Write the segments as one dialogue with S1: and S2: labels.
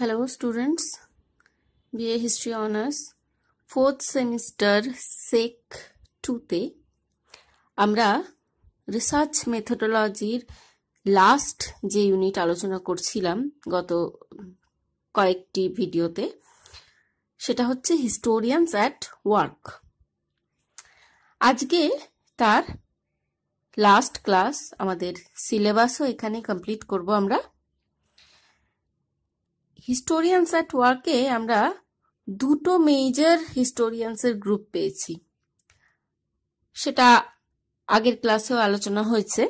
S1: Hello students, BA History Honours, 4th semester SEC 2তে আমরা research মেথোডোলজির লাস্ট যে ইউনিট আলোচনা করছিলাম গত কয়েকটি ভিডিওতে সেটা হচ্ছে হিস্টোরিয়ানস অ্যাট ওয়ার্ক আজকে তার লাস্ট ক্লাস আমাদের সিলেবাসও এখানে কমপ্লিট করব আমরা হিস্টোরিয়ানস অ্যাট ওয়ার্কে আমরা দুটো মেজর হিস্টোরিয়ানসের গ্রুপ পেয়েছি সেটা আগের ক্লাসেও আলোচনা হয়েছে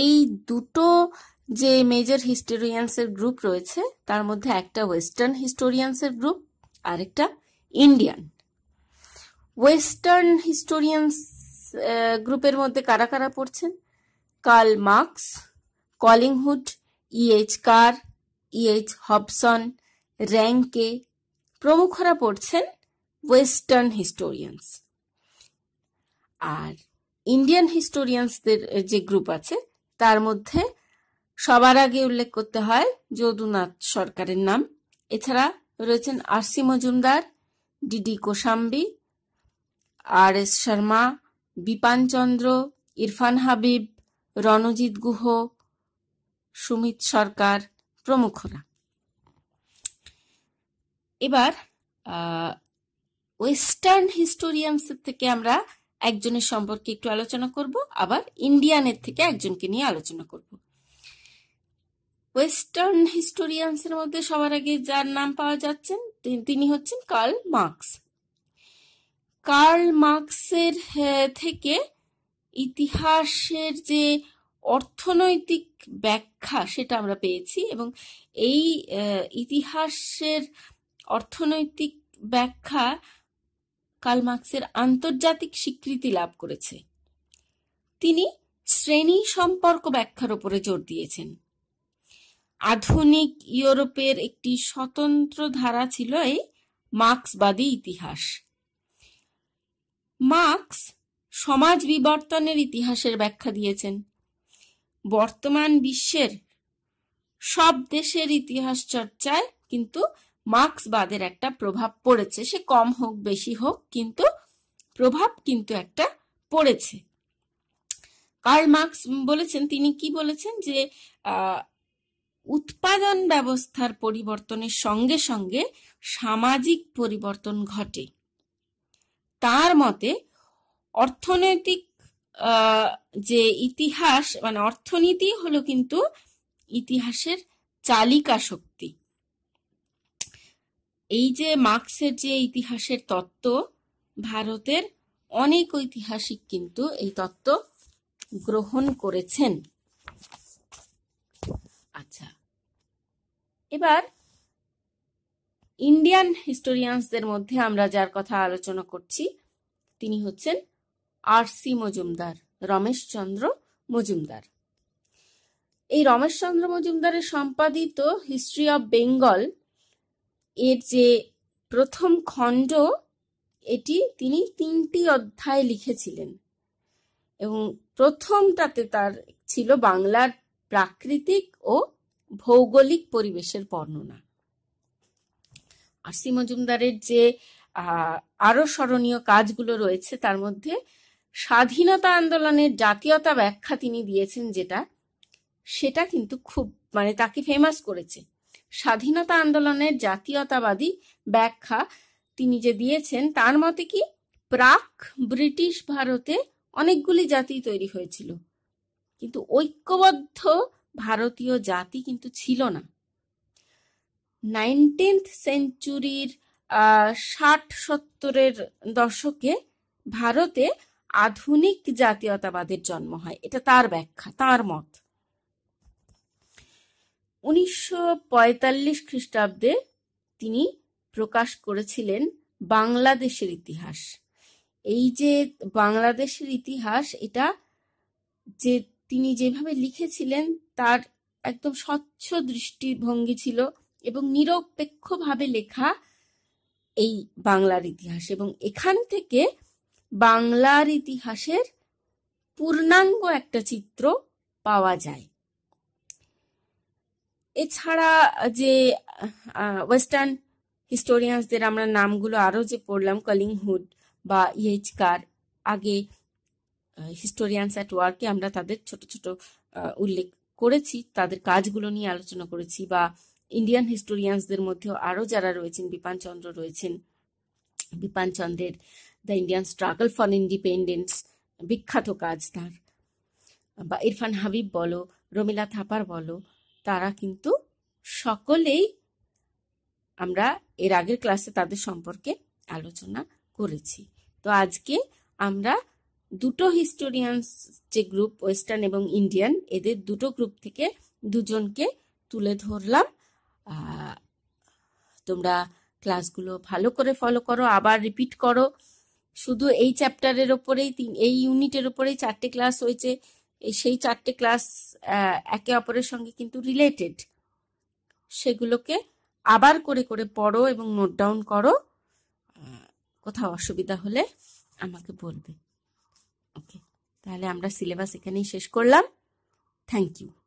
S1: এই দুটো যে মেজর হিস্টোরিয়ানসের গ্রুপ রয়েছে তার মধ্যে একটা ওয়েস্টার্ন হিস্টোরিয়ানসের গ্রুপ আরেকটা ইন্ডিয়ান ওয়েস্টার্ন হিস্টোরিয়ানস গ্রুপের মধ্যে কারা কারা পড়ছেন Karl Marx Collingwood E H Carr E H Hobson Ranke প্রমুখরা পড়ছেন ওয়েস্টার্ন হিস্টোরিয়ান্স আর ইন্ডিয়ান হিস্টোরিয়ান্সদের যে গ্রুপ আছে তার মধ্যে সবার আগে উল্লেখ করতে হয় যদুনাথ সরকারের নাম এছাড়া রয়েছেন R C Majumdar D D Kosambi R S Sharma Bipanchandra Irfan Habib Ranajit Guha Sumit Sarkar প্রমুখরা এবার ওয়েস্টার্ন হিস্টোরিয়ানসের থেকে আমরা একজনের সম্পর্কে একটু আলোচনা করব আবার ইন্ডিয়ানের থেকে একজনকে নিয়ে আলোচনা করব ওয়েস্টার্ন হিস্টোরিয়ানসের মধ্যে সবার আগে যার নাম পাওয়া যাচ্ছেন তিনি হচ্ছেন কার্ল মার্কস কার্ল মার্কসের থেকে ইতিহাসের যে অর্থনৈতিক ব্যাখ্যা সেটা আমরা পেয়েছি এবং এই ইতিহাসের অর্থনৈতিক ব্যাখ্যা কালমার্কসের আন্তর্জাতিক স্বীকৃতি লাভ করেছে তিনি শ্রেণী সম্পর্ক ব্যাখ্যার উপরে জোর দিয়েছেন আধুনিক ইউরোপের একটি স্বতন্ত্র ধারা ছিল এই মার্ক্সবাদী ইতিহাস মার্ক্স সমাজ বিবর্তনের ইতিহাসের ব্যাখ্যা দিয়েছেন বর্তমান বিশ্বের সব দেশের ইতিহাস চর্চায় কিন্তু মার্ক্সবাদের একটা প্রভাব পড়েছে সে কম হোক বেশি হোক কিন্তু প্রভাব কিন্তু একটা পড়েছে কার্ল মার্ক্স বলেছেন তিনি কি বলেছেন যে উৎপাদন ব্যবস্থার পরিবর্তনের সঙ্গে সঙ্গে সামাজিক পরিবর্তন ঘটে তার মতে অর্থনৈতিক যে ইতিহাস মানে অর্থনীতি হলো কিন্তু ইতিহাসের চালিকা শক্তি এই যে মার্ক্সের যে ইতিহাসের তত্ত্ব ভারতের অনেক ঐতিহাসিক কিন্তু এই তত্ত্ব গ্রহণ করেছেন আচ্ছা এবার ইন্ডিয়ান হিস্টোরিয়ানসদের মধ্যে আমরা যার কথা আলোচনা করছি তিনি হচ্ছেন আর সি মজুমদার রমেশচন্দ্র মজুমদার এই রমেশচন্দ্র মজুমদারের সম্পাদিত হিস্ট্রি অব বেঙ্গল এর যে প্রথম খণ্ড এটি তিনি তিনটি অধ্যায় লিখেছিলেন এবং প্রথমটাতে তার ছিল বাংলার প্রাকৃতিক ও ভৌগোলিক পরিবেশের বর্ণনা আর সি মজুমদারের যে আরো স্মরণীয় কাজগুলো রয়েছে তার মধ্যে স্বাধীনতা আন্দোলনের জাতীয়তা ব্যাখ্যা তিনি দিয়েছেন যেটা সেটা কিন্তু খুব মানে তাকে ফেমাস করেছে স্বাধীনতা আন্দোলনের জাতীয়তাবাদী ব্যাখ্যা তিনি যে দিয়েছেন তার মতে কি প্রাক ব্রিটিশ ভারতে অনেকগুলি জাতি তৈরি হয়েছিল কিন্তু ঐক্যবদ্ধ ভারতীয় জাতি কিন্তু ছিল না নাইনটিন্থ সেঞ্চুরির ষাট সত্তরের দশকে ভারতে আধুনিক জাতীয়তাবাদের জন্ম হয় এটা তার ব্যাখ্যা তার মত উনিশশো খ্রিস্টাব্দে তিনি প্রকাশ করেছিলেন বাংলাদেশের ইতিহাস এই যে বাংলাদেশের ইতিহাস এটা যে তিনি যেভাবে লিখেছিলেন তার একদম স্বচ্ছ দৃষ্টিভঙ্গি ছিল এবং নিরপেক্ষভাবে লেখা এই বাংলার ইতিহাস এবং এখান থেকে বাংলার ইতিহাসের পূর্ণাঙ্গ একটা চিত্র পাওয়া যায় এছাড়া যে ওয়েস্টার্ন হিস্টোরিয়ানসদের আমরা নামগুলো আরও যে পড়লাম কলিংহুড বা ইয়েচকার e আগে হিস্টোরিয়ানস অ্যাট ওয়ার্কে আমরা তাদের ছোট ছোট উল্লেখ করেছি তাদের কাজগুলো নিয়ে আলোচনা করেছি বা ইন্ডিয়ান হিস্টোরিয়ানসদের মধ্যেও আরও যারা রয়েছেন বিপানচন্দ্র রয়েছেন বিপানচন্দ্রের the Indian struggle for independence বিখ্যাত কাজ তার বা ইরফান হাবিব বলো রমিলা থাপার বলো তারা কিন্তু সকলেই আমরা এর আগের ক্লাসে তাদের সম্পর্কে আলোচনা করেছি তো আজকে আমরা দুটো হিস্টোরিয়ান্স যে গ্রুপ ওয়েস্টার্ন এবং ইন্ডিয়ান এদের দুটো গ্রুপ থেকে দুজনকে তুলে ধরলাম তোমরা ক্লাসগুলো ভালো করে ফলো করো আবার রিপিট করো শুধু এই চ্যাপ্টারের ওপরেই এই ইউনিটের ওপরেই চারটে ক্লাস হয়েছে সেই চারটে ক্লাস একে অপরের সঙ্গে কিন্তু রিলেটেড সেগুলোকে আবার করে করে পড়ো এবং নোট ডাউন করো কোথাও অসুবিধা হলে আমাকে বলবে ওকে তাহলে আমরা সিলেবাস এখানেই শেষ করলাম থ্যাংক ইউ